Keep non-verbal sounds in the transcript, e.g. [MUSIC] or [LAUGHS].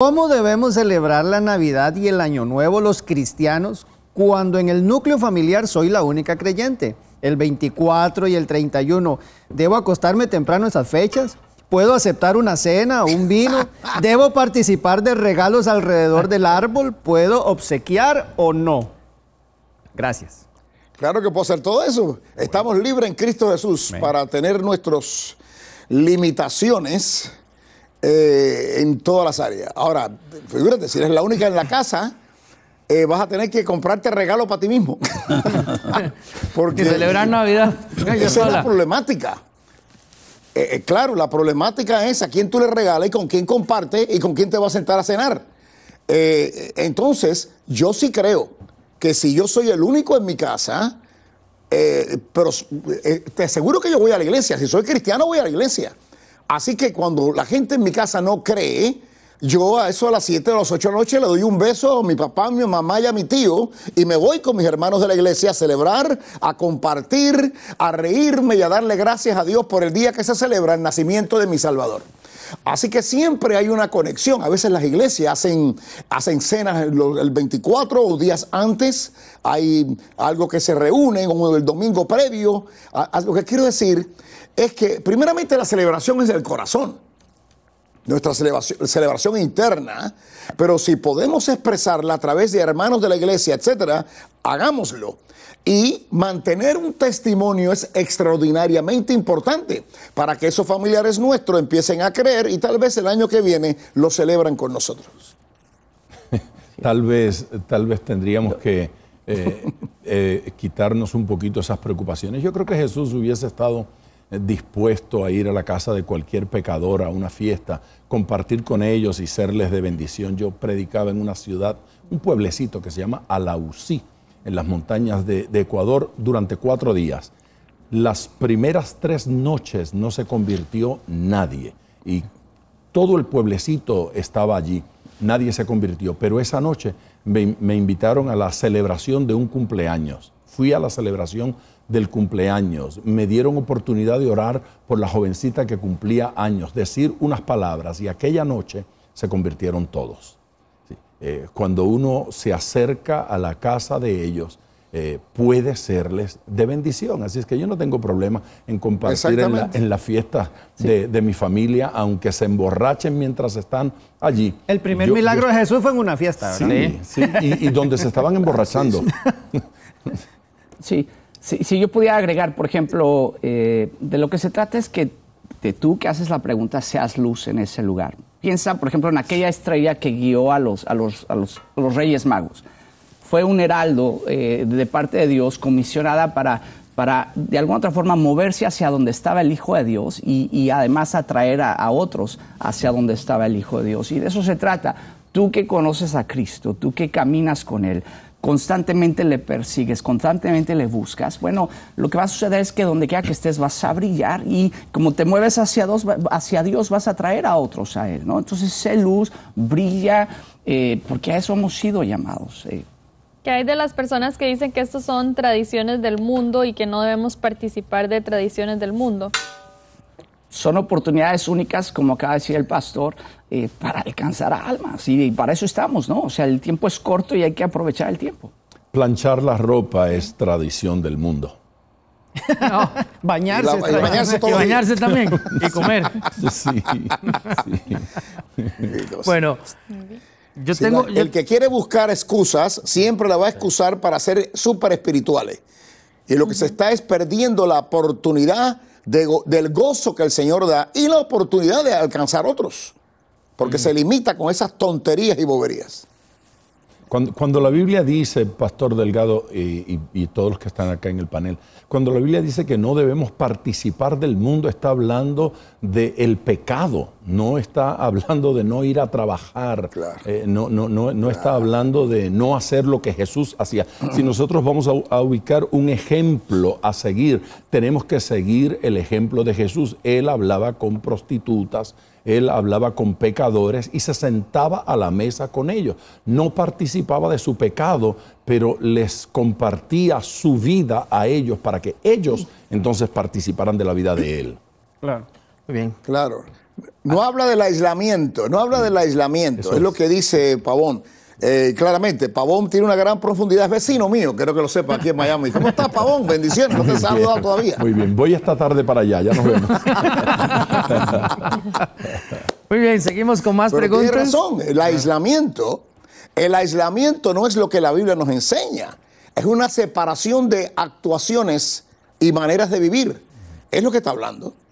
¿Cómo debemos celebrar la Navidad y el Año Nuevo los cristianos cuando en el núcleo familiar soy la única creyente? El 24 y el 31, ¿debo acostarme temprano esas fechas? ¿Puedo aceptar una cena, un vino? ¿Debo participar de regalos alrededor del árbol? ¿Puedo obsequiar o no? Gracias. Claro que puedo hacer todo eso. Estamos libres en Cristo Jesús para tener nuestras limitaciones eh, en todas las áreas. Ahora, figúrate, si eres la única en la casa, eh, vas a tener que comprarte regalo para ti mismo. [LAUGHS] Porque, y celebrar Navidad. Esa es la problemática. Eh, claro, la problemática es a quién tú le regalas y con quién comparte y con quién te vas a sentar a cenar. entonces, yo sí creo que si yo soy el único en mi casa, pero te aseguro que yo voy a la iglesia. Si soy cristiano, voy a la iglesia. Así que cuando la gente en mi casa no cree, yo a eso a las 7 o las 8 de la noche le doy un beso a mi papá, a mi mamá y a mi tío y me voy con mis hermanos de la iglesia a celebrar, a compartir, a reírme y a darle gracias a Dios por el día que se celebra el nacimiento de mi Salvador. Así que siempre hay una conexión. A veces las iglesias hacen, cenas el 24 o días antes, hay algo que se reúne, o el domingo previo. Lo que quiero decir es que primeramente la celebración es del corazón nuestra celebración, interna, pero si podemos expresarla a través de hermanos de la iglesia, etcétera, hagámoslo. Y mantener un testimonio es extraordinariamente importante para que esos familiares nuestros empiecen a creer y tal vez el año que viene lo celebran con nosotros. [LAUGHS] Tal vez, tal vez tendríamos que eh, [LAUGHS] eh, quitarnos un poquito esas preocupaciones. Yo creo que Jesús hubiese estado dispuesto a ir a la casa de cualquier pecador a una fiesta, compartir con ellos y serles de bendición. Yo predicaba en una ciudad, un pueblecito que se llama Alausí, en las montañas de, Ecuador, durante cuatro días. Las primeras tres noches no se convirtió nadie y todo el pueblecito estaba allí. Nadie se convirtió, pero esa noche me, me invitaron a la celebración de un cumpleaños. Fui a la celebración del cumpleaños, me dieron oportunidad de orar por la jovencita que cumplía años, decir unas palabras y aquella noche se convirtieron todos. Eh, cuando uno se acerca a la casa de ellos, eh, puede serles de bendición. Así es que yo no tengo problema en compartir en la, en fiesta de, mi familia, aunque se emborrachen mientras están allí. El primer milagro de Jesús fue en una fiesta, Sí, sí. y, y donde se estaban emborrachando. [LAUGHS] Sí. Si, yo pudiera agregar, por ejemplo, eh, de lo que se trata es que de tú que haces la pregunta seas luz en ese lugar. Piensa, por ejemplo, en aquella estrella que guió a los, los, reyes magos. Fue un heraldo eh, de parte de Dios comisionada para, para, de alguna otra forma, moverse hacia donde estaba el Hijo de Dios y, además atraer a otros hacia donde estaba el Hijo de Dios. Y de eso se trata. Tú que conoces a Cristo, tú que caminas con Él, constantemente le persigues, constantemente le buscas, bueno, lo que va a suceder es que donde quiera que estés vas a brillar y como te mueves hacia, dos, hacia Dios vas a traer a otros a Él, ¿no? Entonces sé luz, brilla, eh, porque a eso hemos sido llamados. Eh. Que hay de las personas que dicen que estos son tradiciones del mundo y que no debemos participar de tradiciones del mundo? son oportunidades únicas, como acaba de decir el pastor, eh, para alcanzar almas. Y, para eso estamos, ¿no? O sea, el tiempo es corto y hay que aprovechar el tiempo. Planchar la ropa es tradición del mundo. [LAUGHS] bañarse, también y [LAUGHS] comer. Sí, Bueno, yo tengo. El que quiere buscar excusas siempre la va a excusar para ser súper espirituales. Y lo que se está es perdiendo la oportunidad del gozo que el Señor da y la oportunidad de alcanzar otros, porque mm. se limita con esas tonterías y boberías. Cuando, cuando la Biblia dice, Pastor Delgado y, todos los que están acá en el panel, cuando la Biblia dice que no debemos participar del mundo, está hablando del pecado no está hablando de no ir a trabajar, eh, no, no, no, no está hablando de no hacer lo que Jesús hacía. Si nosotros vamos a, a, ubicar un ejemplo a seguir, tenemos que seguir el ejemplo de Jesús. Él hablaba con prostitutas, él hablaba con pecadores y se sentaba a la mesa con ellos. No participaba de su pecado, pero les compartía su vida a ellos para que ellos entonces participaran de la vida de Él. Claro. Muy bien. Claro. No ah. habla del aislamiento, no habla mm. del aislamiento, es. lo que dice Pavón. Eh, claramente, Pavón tiene una gran profundidad, es vecino mío, creo que lo sepa aquí en Miami. ¿Cómo está Pavón? Bendiciones, no te he todavía. Muy bien, voy esta tarde para allá, ya nos vemos. [LAUGHS] Muy bien, seguimos con más preguntas. razón, el aislamiento, el aislamiento no es lo que la Biblia nos enseña, es una separación de actuaciones y maneras de vivir. Es lo que está hablando.